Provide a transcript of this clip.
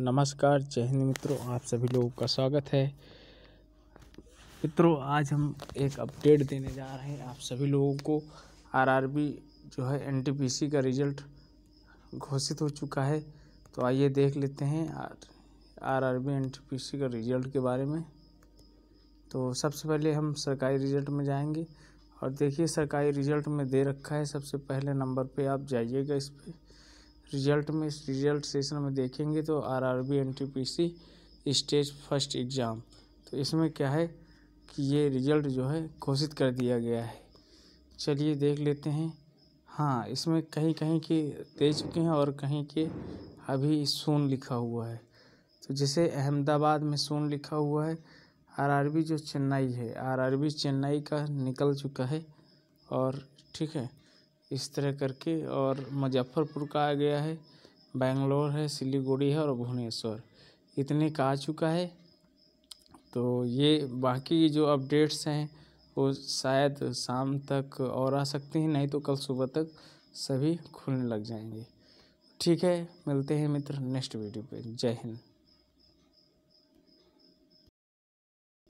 नमस्कार जय हिंद मित्रों आप सभी लोगों का स्वागत है मित्रों आज हम एक अपडेट देने जा रहे हैं आप सभी लोगों को आरआरबी जो है एनटीपीसी का रिजल्ट घोषित हो चुका है तो आइए देख लेते हैं आरआरबी एनटीपीसी का रिजल्ट के बारे में तो सबसे पहले हम सरकारी रिजल्ट में जाएंगे और देखिए सरकारी रिजल्ट में दे रखा है सबसे पहले नंबर पर आप जाइएगा इस पर रिजल्ट में रिजल्ट सेशन में देखेंगे तो R R B N T P C stage first exam तो इसमें क्या है कि ये रिजल्ट जो है घोषित कर दिया गया है चलिए देख लेते हैं हाँ इसमें कहीं कहीं के दे चुके हैं और कहीं के अभी सोन लिखा हुआ है तो जैसे अहमदाबाद में सोन लिखा हुआ है आरआरबी जो चेन्नई है आरआरबी चेन्नई का निकल चुका है और ठीक है इस तरह करके और मुजफ्फरपुर का आ गया है बेंगलोर है सिलीगुड़ी है और भुवनेश्वर इतने का आ चुका है तो ये बाकी जो अपडेट्स हैं वो शायद शाम तक और आ सकते हैं नहीं तो कल सुबह तक सभी खुलने लग जाएंगे ठीक है मिलते हैं मित्र नेक्स्ट वीडियो पे जय हिंद